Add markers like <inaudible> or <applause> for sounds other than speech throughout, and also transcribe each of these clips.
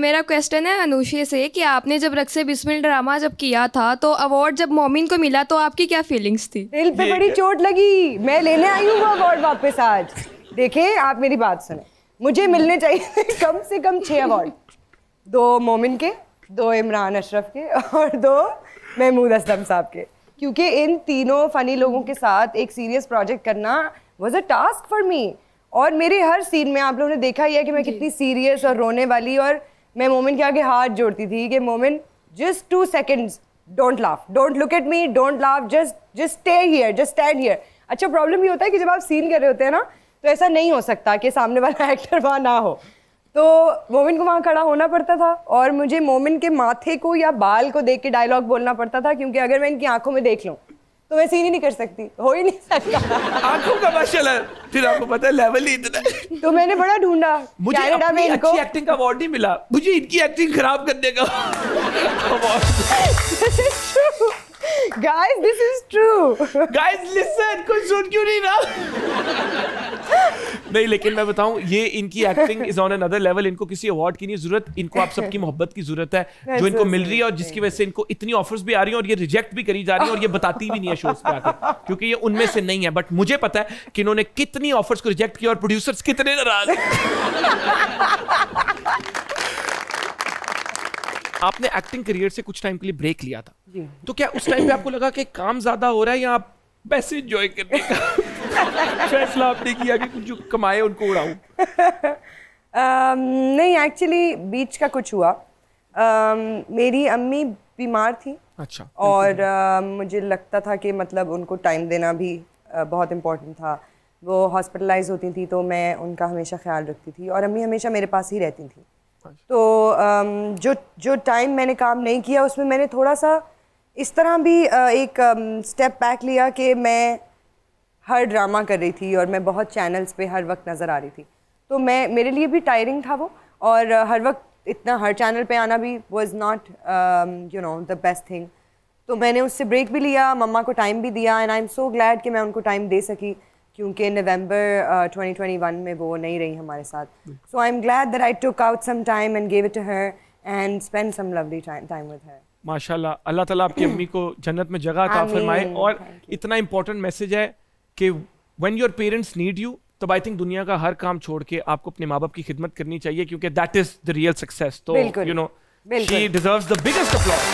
मेरा क्वेश्चन है अनुषे से कि आपने जब रक्से बिस्मिल ड्रामा जब किया था तो अवार्ड जब मोमिन को मिला तो आपकी क्या फीलिंग्स थी दिल पे बड़ी चोट लगी मैं लेने आई हूँ अवार्ड वापस आज देखे आप मेरी बात सुने मुझे मिलने चाहिए <laughs> कम से कम छः अवार्ड दो मोमिन के दो इमरान अशरफ के और दो महमूद असलम साहब के क्योंकि इन तीनों फ़नी लोगों के साथ एक सीरियस प्रोजेक्ट करना was a task for me और मेरे हर सीन में आप लोगों ने देखा ही है कि मैं कितनी सीरियस और रोने वाली और मैं मोमिन के आगे हाथ जोड़ती थी कि Momin just two seconds don't laugh don't look at me don't laugh just just stay here just stand here अच्छा प्रॉब्लम ये होता है कि जब आप सीन कर रहे होते हैं ना तो ऐसा नहीं हो सकता कि सामने वाला एक्टर <laughs> वहाँ ना हो तो मोमिन को वहाँ खड़ा होना पड़ता था और मुझे मोमिन के माथे को या बाल को देख के डायलॉग बोलना पड़ता था क्योंकि अगर मैं इनकी आंखों में देख लूँ तो मैं सीन ही नहीं कर सकती हो ही नहीं सकता आंखों का माशाल्लाह फिर आपको पता है लेवल ही इतना तो मैंने बड़ा ढूंढा मुझे कनाडा में इनको अच्छी एक्टिंग का अवार्ड नहीं मिला मुझे इनकी एक्टिंग खराब करने का award guys this is true guys listen कुछ सुन क्यों नहीं रहा नहीं लेकिन मैं बताऊं ये इनकी acting is on another level इनको किसी अवार्ड की नहीं जरूरत इनको आप सबकी मोहब्बत की जरूरत है जो इनको मिल रही है और जिसकी वजह से इनको इतनी ऑफर्स भी आ रही हैं और ये रिजेक्ट भी करी जा रही है और ये बताती भी नहीं है शोज पे आकर क्योंकि ये उनमें से नहीं है बट मुझे पता है कि इन्होंने कितनी ऑफर्स को रिजेक्ट किया और प्रोड्यूसर्स कितने नाराज आपने एक्टिंग करियर से कुछ टाइम के लिए ब्रेक लिया था तो क्या उस टाइम पे आपको लगा कि काम ज्यादा हो रहा है या आप पैसे एंजॉय करने का फैसला आपने किया कि कुछ जो कमाए उनको उड़ाऊ um, नहीं एक्चुअली बीच का कुछ हुआ um, मेरी अम्मी बीमार थी अच्छा और uh, मुझे लगता था कि मतलब उनको टाइम देना भी uh, बहुत इम्पोर्टेंट था वो हॉस्पिटलाइज होती थी तो मैं उनका हमेशा ख्याल रखती थी और अम्मी हमेशा मेरे पास ही रहती थी अच्छा। तो um, जो जो टाइम मैंने काम नहीं किया उसमें मैंने थोड़ा सा इस तरह भी uh, एक स्टेप um, बैक लिया कि मैं हर ड्रामा कर रही थी और मैं बहुत चैनल्स पे हर वक्त नज़र आ रही थी तो मैं मेरे लिए भी टायरिंग था वो और हर वक्त इतना हर चैनल पे आना भी was not you know the best thing तो मैंने उससे ब्रेक भी लिया मम्मा को टाइम भी दिया and I am so glad कि मैं उनको टाइम दे सकी क्योंकि नवंबर uh, 2021 में वो नहीं रही हमारे साथ so I am glad that I took out some time and gave it to her and spend some lovely time with her माशाल्लाह अल्लाह ताला आपकी अम्मी को जन्नत में जगह अता फरमाए और इतना इंपॉर्टेंट मैसेज है कि when your parents need you तो आई थिंक दुनिया का हर काम छोड़ के आपको अपने माँ बाप की खिदमत करनी चाहिए क्योंकि that is the real success तो you know she deserve the biggest applause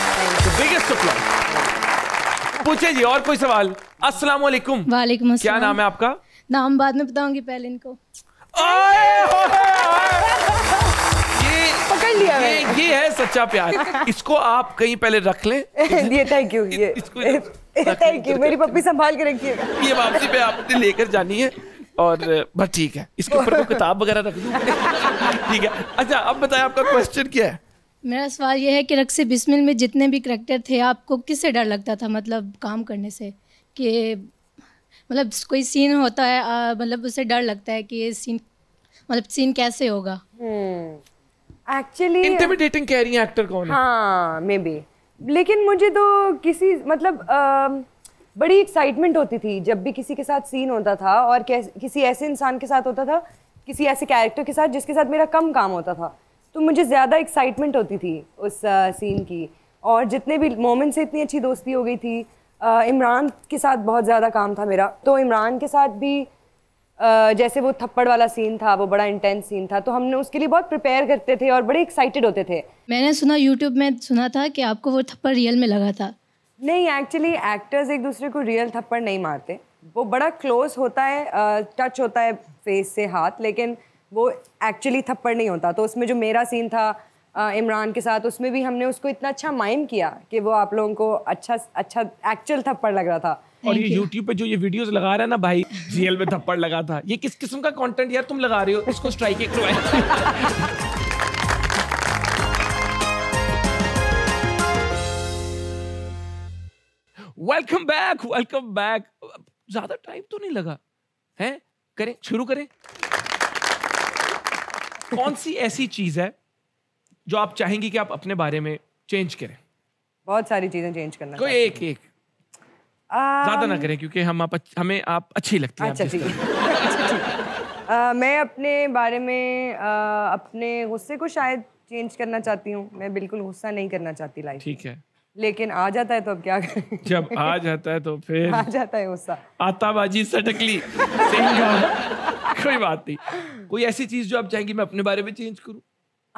the biggest applause पूछे जी और कोई सवाल अस्सलाम वालेकुम वालेकुम क्या नाम है आपका नाम बाद में बताऊंगी पहले इनको पकड़ लिया ये, ये है सच्चा प्यार <laughs> इसको आप कहीं पहले रख लें <laughs> ये थैंक यू ये थैंक <laughs> यू मेरी पप्पी संभाल के रखिएगा ये वापसी पे आपने लेकर जानी है और बस ठीक है इसके ऊपर कोई तो किताब वगैरह रख दूँ ठीक है अच्छा अब बताएं आपका क्वेश्चन क्या है मेरा सवाल यह है कि रक्स बिस्मिल में जितने भी करेक्टर थे आपको किससे डर लगता था मतलब काम करने से कि मतलब कोई सीन होता है मतलब उसे डर लगता है कि ये सीन मतलब सीन कैसे होगा हम्म। एक्चुअली इंटिमिडेटिंग कह रही एक्टर कौन है हाँ मे बी लेकिन मुझे तो किसी मतलब आ, बड़ी एक्साइटमेंट होती थी जब भी किसी के साथ सीन होता था और किसी ऐसे इंसान के साथ होता था किसी ऐसे कैरेक्टर के साथ जिसके साथ मेरा कम काम होता था तो मुझे ज़्यादा एक्साइटमेंट होती थी उस सीन की और जितने भी मोमेंट्स से इतनी अच्छी दोस्ती हो गई थी इमरान के साथ बहुत ज़्यादा काम था मेरा तो इमरान के साथ भी जैसे वो थप्पड़ वाला सीन था वो बड़ा इंटेंस सीन था तो हमने उसके लिए बहुत प्रिपेयर करते थे और बड़े एक्साइटेड होते थे मैंने सुना यूट्यूब में सुना था कि आपको वो थप्पड़ रियल में लगा था नहीं एक्चुअली एक्टर्स एक दूसरे को रियल थप्पड़ नहीं मारते वो बड़ा क्लोज होता है टच होता है फेस से हाथ लेकिन वो एक्चुअली थप्पड़ नहीं होता तो उसमें जो मेरा सीन था इमरान के साथ उसमें भी हमने उसको इतना अच्छा माइम किया कि वो आप लोगों को अच्छा अच्छा एक्चुअल थप्पड़ लग रहा था और ये यूट्यूब पे जो ये वीडियोस लगा रहा है ना भाई जेल में थप्पड़ लगा था ये किस किस्म का कंटेंट यार तुम लगा रहे हो इसको स्ट्राइक एक वेलकम बैक वेलकम बैक ज्यादा टाइम तो नहीं लगा है करें शुरू करें कौन सी ऐसी चीज है जो आप चाहेंगी कि आप अपने बारे में चेंज करें बहुत सारी चीजें चेंज करना कोई एक एक ज्यादा ना um, करें क्योंकि हम आप हमें आप अच्छी लगती हैं अच्छा, <laughs> अच्छा ठीक uh, मैं अपने बारे में uh, अपने गुस्से को शायद चेंज करना चाहती हूँ मैं बिल्कुल गुस्सा नहीं करना चाहती लाइफ ठीक है लेकिन आ जाता है तो अब क्या करें जब आ जाता है तो फिर <laughs> आ जाता है गुस्सा आताबाजी सटकली <laughs> कोई बात नहीं कोई ऐसी चीज जो आप चाहेंगी मैं अपने बारे में चेंज करूँ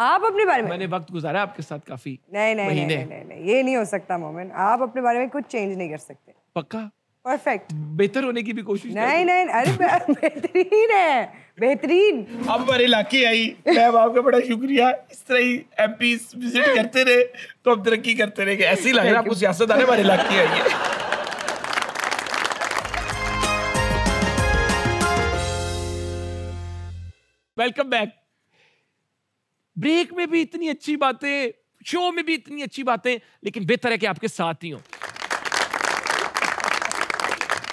आप अपने बारे में मैंने वक्त गुजारा आपके साथ काफी नहीं नहीं नहीं, नहीं नहीं नहीं ये नहीं हो सकता मोमेंट आप अपने बारे में कुछ चेंज नहीं कर सकते पक्का परफेक्ट बेहतर होने की भी कोशिश नहीं नहीं अरे <laughs> बेहतरीन है बेहतरीन अब हमारे इलाके आई मैम आपका बड़ा शुक्रिया इस तरह ही एम विजिट करते रहे तो अब तरक्की करते रहे ऐसी लग रहा आपको सियासत आने हमारे इलाके आई है वेलकम बैक ब्रेक में भी इतनी अच्छी बातें शो में भी इतनी अच्छी बातें लेकिन बेहतर है कि आपके साथ ही हो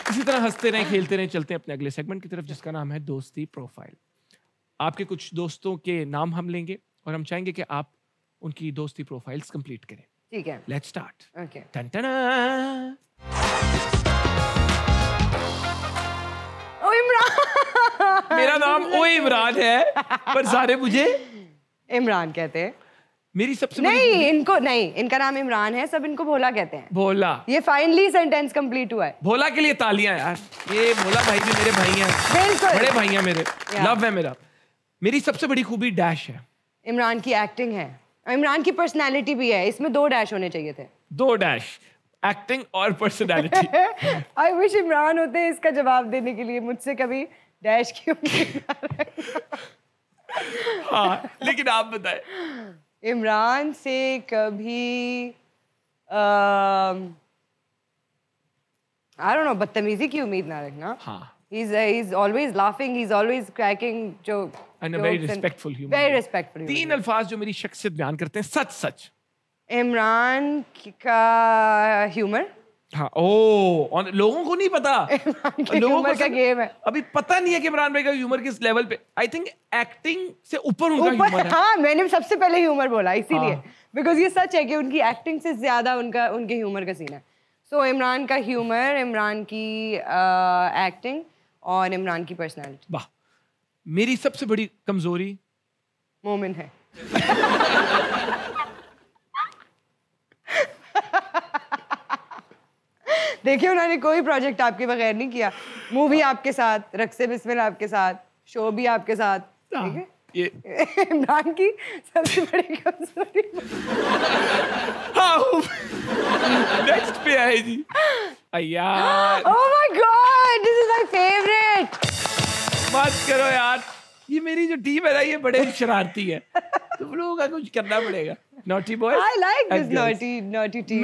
इसी तरह हंसते रहें खेलते रहें चलते हैं अपने अगले सेगमेंट की तरफ जिसका नाम है दोस्ती प्रोफाइल आपके कुछ दोस्तों के नाम हम लेंगे और हम चाहेंगे कि आप उनकी दोस्ती प्रोफाइल्स कंप्लीट करें ठीक है लेट्स स्टार्ट ओके इमरान मेरा नाम <laughs> ओ इमरान है पर सारे मुझे इमरान कहते हैं मेरी सबसे नहीं इनको नहीं इनका नाम इमरान है सब इनको भोला कहते हैं भोला ये फाइनली सेंटेंस कंप्लीट हुआ है भोला के लिए तालियां यार ये भोला भाई भी मेरे भाई हैं बिल्कुल बड़े भाई हैं मेरे लव है मेरा मेरी सबसे बड़ी खूबी डैश है इमरान की एक्टिंग है इमरान की पर्सनैलिटी भी है इसमें दो डैश होने चाहिए थे दो डैश एक्टिंग और पर्सनैलिटी आई विश इमरान होते इसका जवाब देने के लिए मुझसे कभी डैश क्यों हाँ, लेकिन आप बताए इमरान से कभी आ डोंट नो बदतमीजी की उम्मीद ना रखना वेरी हाँ। रिस्पेक्टफुल uh, तीन अल्फाज जो मेरी शख्सियत बयान करते हैं सच सच इमरान का ह्यूमर हाँ ओ और लोगों को नहीं पता <laughs> लोगों का गेम है अभी पता नहीं है कि इमरान भाई का ह्यूमर किस लेवल पे आई थिंक एक्टिंग से ऊपर उनका ह्यूमर है हाँ मैंने सबसे पहले ह्यूमर बोला इसीलिए बिकॉज हाँ। ये सच है कि उनकी एक्टिंग से ज्यादा उनका उनके ह्यूमर का सीन है सो so, इमरान का ह्यूमर इमरान की एक्टिंग uh, और इमरान की पर्सनैलिटी वाह मेरी सबसे बड़ी कमजोरी मोमिन है <laughs> देखिए उन्होंने कोई प्रोजेक्ट आपके बगैर नहीं किया मूवी हाँ। आपके साथ रक्से बिस्मिल आपके साथ शो भी आपके साथ हाँ, ठीक है इमरान <laughs> की सबसे बड़ी कमजोरी नेक्स्ट हाँ, पे आए जी oh my god this is my favourite मत करो यार ये मेरी जो टीम है ना ये बड़े शरारती है <laughs> तुम लोगों का कुछ करना पड़ेगा naughty boy I like this naughty naughty team